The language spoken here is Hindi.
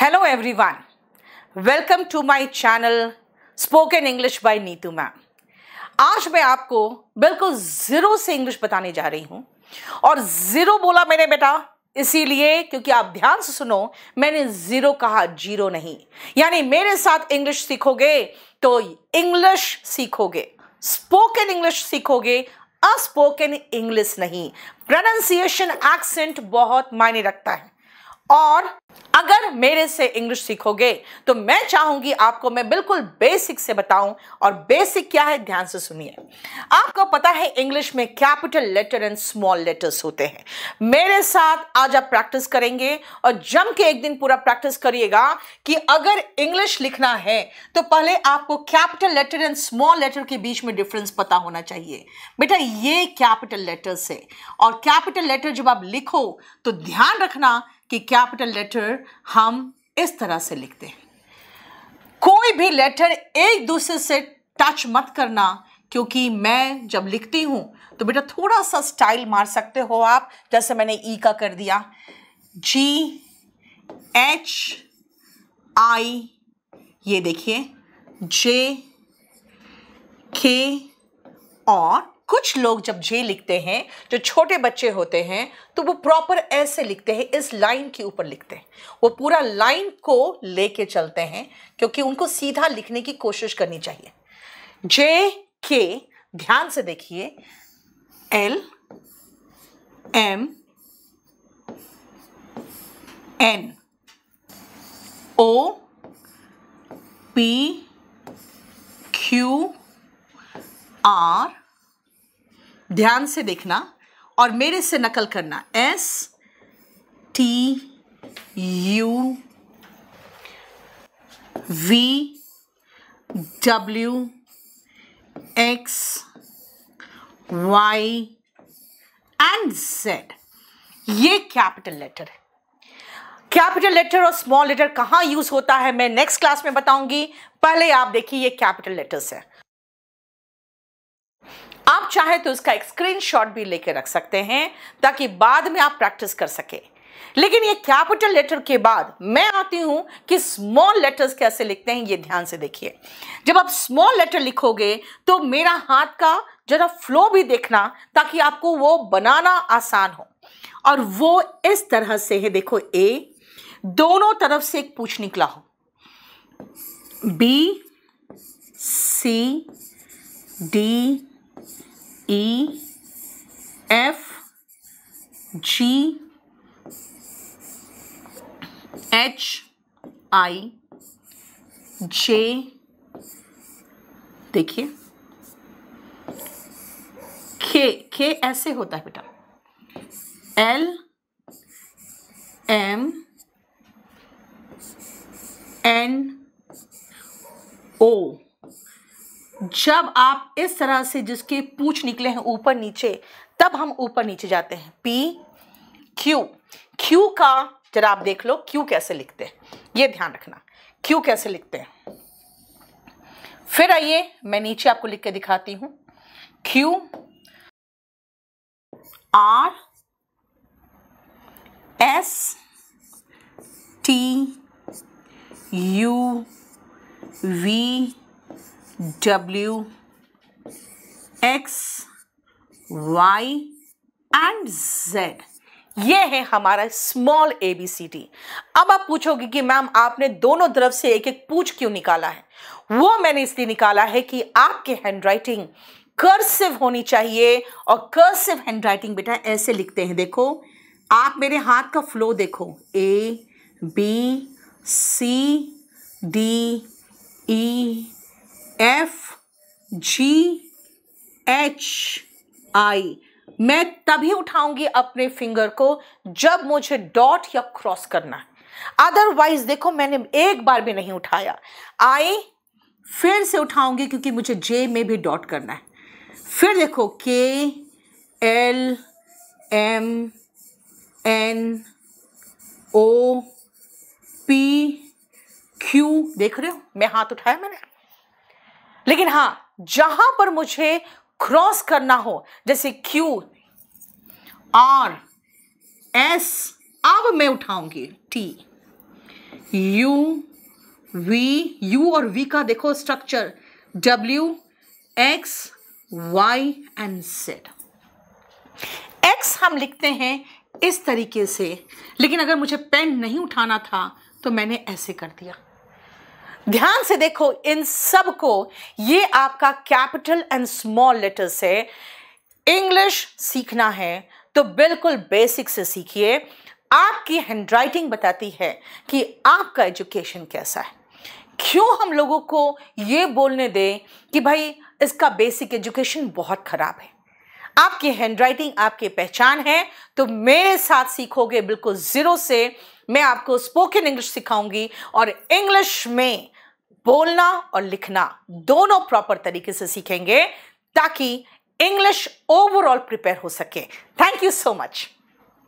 hello everyone welcome to my channel spoken English by Neetu ma'am आज मैं आपको बिल्कुल ज़ीरो से इंग्लिश बताने जा रही हूँ और ज़ीरो बोला मैंने बेटा इसीलिए क्योंकि आप ध्यान से सुनो मैंने ज़ीरो कहा जीरो नहीं यानी मेरे साथ इंग्लिश सीखोगे तो इंग्लिश सीखोगे स्पोकन इंग्लिश सीखोगे अस्पोकन इंग्लिश नहीं प्रोनाउंसिएशन एक्सेंट बहुत मायने रखता है और अगर मेरे से इंग्लिश सीखोगे तो मैं चाहूंगी आपको मैं बिल्कुल बेसिक से बताऊं और बेसिक क्या है ध्यान से सुनिए आपको पता है इंग्लिश में capital letter and small letters होते हैं मेरे साथ आज आप प्रैक्टिस करेंगे और जम के एक दिन पूरा प्रैक्टिस करिएगा कि अगर इंग्लिश लिखना है तो पहले आपको capital letter and small letter के बीच में डिफरेंस पता होना चाहिए बेटा ये कैपिटल लेटर्स है और कैपिटल लेटर जब आप लिखो तो ध्यान रखना कि कैपिटल लेटर हम इस तरह से लिखते हैं कोई भी लेटर एक दूसरे से टच मत करना क्योंकि मैं जब लिखती हूँ तो बेटा थोड़ा सा स्टाइल मार सकते हो आप जैसे मैंने ई e का कर दिया जी एच आई ये देखिए जे के और कुछ लोग जब जे लिखते हैं जो छोटे बच्चे होते हैं तो वो प्रॉपर ऐसे लिखते हैं इस लाइन के ऊपर लिखते हैं वो पूरा लाइन को लेके चलते हैं क्योंकि उनको सीधा लिखने की कोशिश करनी चाहिए जे के ध्यान से देखिए L M N O P Q R ध्यान से देखना और मेरे से नकल करना S T U V W X Y and Z ये कैपिटल लेटर है कैपिटल लेटर और स्मॉल लेटर कहाँ यूज़ होता है मैं नेक्स्ट क्लास में बताऊंगी पहले आप देखिए ये कैपिटल लेटर्स है चाहे तो इसका एक स्क्रीनशॉट भी लेके रख सकते हैं ताकि बाद में आप प्रैक्टिस कर सके लेकिन ये कैपिटल लेटर के बाद मैं आती हूं कि स्मॉल लेटर्स कैसे लिखते हैं ये ध्यान से देखिए जब आप स्मॉल लेटर लिखोगे तो मेरा हाथ का जरा फ्लो भी देखना ताकि आपको वो बनाना आसान हो और वो इस तरह से है देखो ए दोनों तरफ से एक पूछ निकला हो B C D E, F G H I J देखिए K, K ऐसे होता है बेटा एल एम एन ओ जब आप इस तरह से जिसके पूछ निकले हैं ऊपर नीचे तब हम ऊपर नीचे जाते हैं पी क्यू क्यू का जरा आप देख लो क्यू कैसे लिखते हैं ये ध्यान रखना क्यू कैसे लिखते हैं फिर आइए मैं नीचे आपको लिख के दिखाती हूं Q R S T U V W X Y and Z ये है हमारा small A B C D अब आप पूछोगे कि मैम आपने दोनों तरफ से एक एक पूछ क्यों निकाला है वो मैंने इसलिए निकाला है कि आपके हैंडराइटिंग कर्सिव होनी चाहिए और कर्सिव हैंडराइटिंग बेटा ऐसे लिखते हैं देखो आप मेरे हाथ का फ्लो देखो A B C D E F G H I मैं तभी उठाऊंगी अपने फिंगर को जब मुझे डॉट या क्रॉस करना है अदरवाइज देखो मैंने एक बार भी नहीं उठाया आई फिर से उठाऊंगी क्योंकि मुझे जे में भी डॉट करना है फिर देखो K L M N O P Q देख रहे हो मैं हाथ उठाया मैंने लेकिन हां जहां पर मुझे क्रॉस करना हो जैसे क्यू आर एस अब मैं उठाऊंगी टी यू वी यू और वी का देखो structure W X Y and Z X हम लिखते हैं इस तरीके से लेकिन अगर मुझे पेन नहीं उठाना था तो मैंने ऐसे कर दिया ध्यान से देखो इन सब को ये आपका कैपिटल एंड स्मॉल लेटर्स है इंग्लिश सीखना है तो बिल्कुल बेसिक से सीखिए आपकी हैंडराइटिंग बताती है कि आपका एजुकेशन कैसा है क्यों हम लोगों को ये बोलने दें कि भाई इसका बेसिक एजुकेशन बहुत ख़राब है आपकी हैंडराइटिंग आपकी पहचान है तो मेरे साथ सीखोगे बिल्कुल ज़ीरो से मैं आपको स्पोकन इंग्लिश सिखाऊंगी और इंग्लिश में बोलना और लिखना दोनों प्रॉपर तरीके से सीखेंगे ताकि इंग्लिश ओवरऑल प्रिपेयर हो सके थैंक यू सो मच